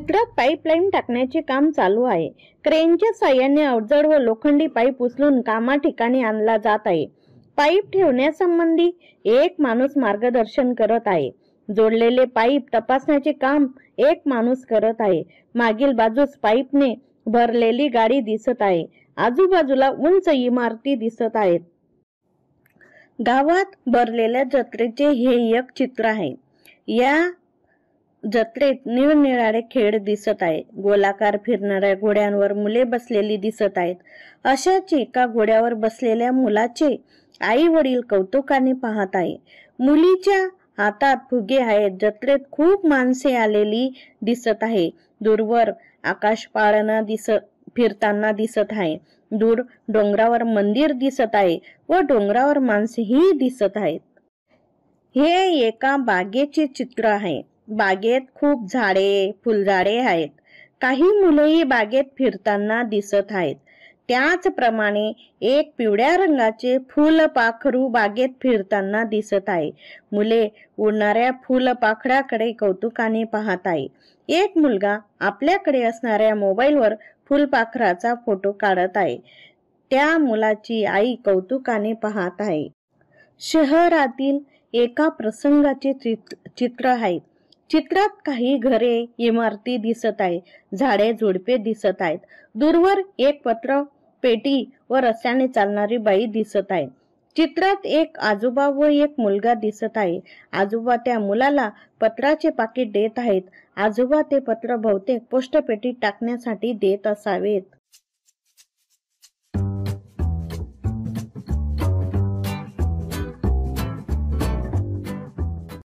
तिकडं पाईपलाईन टाकण्याचे काम चालू आहे क्रेनच्या साह्याने अवजड व लोखंडी पाईप उचलून कामा ठिकाणी आणला जात आहे पाईप ठेवण्यासंबंधी एक माणूस मार्गदर्शन करत आहे जोडलेले पाईप तपासण्याचे काम एक माणूस करत आहे मागील बाजूस पाईपने भरलेली गाडी दिसत आहे आजूबाजूला उंच इमारती दिसत आहेत गावात भरलेल्या जत्रेचे हे एक चित्र आहे या जत्रेत निरनिराळे खेळ दिसत आहे गोलाकार फिरणाऱ्या घोड्यांवर मुले बसलेली दिसत आहेत अशाच एका घोड्यावर बसलेल्या मुलाचे आई वडील कौतुकाने पाहत आहे मुलीच्या हातात फुगे आहेत जत्रेत खूप माणसे आलेली दिसत आहे दूरवर आकाश पाळणा दिस फिरताना दिसत आहे दूर डोंगरावर मंदिर दिसत आहे व डोंगरावर माणसेही दिसत आहेत हे एका बागेचे चित्र आहे बागेत खूप झाडे फुलझाडे आहेत काही मुलेही बागेत फिरताना दिसत आहेत त्याचप्रमाणे एक पिवळ्या रंगाचे फुलपाखरू बागेत फिरताना दिसत आहे मुले उडणाऱ्या फुल कौतुकाने पाहत आहे एक मुलगा आपल्याकडे असणाऱ्या मोबाईलवर फुलपाखराचा फोटो काढत आहे त्या मुलाची आई कौतुकाने पाहत आहे शहरातील एका प्रसंगाचे चित्र आहेत चित्रात काही घरे इमारती दिसत आहे झाडे झुडपे दिसत आहेत दूरवर एक पत्र पेटी व रस्त्याने चालणारी बाई दिसत आहे चित्रात एक आजोबा व एक मुलगा दिसत आहे आजोबा त्या मुलाला पत्राचे पाकिट देत आहेत आजोबा ते पत्र बहुतेक पोस्टपेटीत टाकण्यासाठी देत असावेत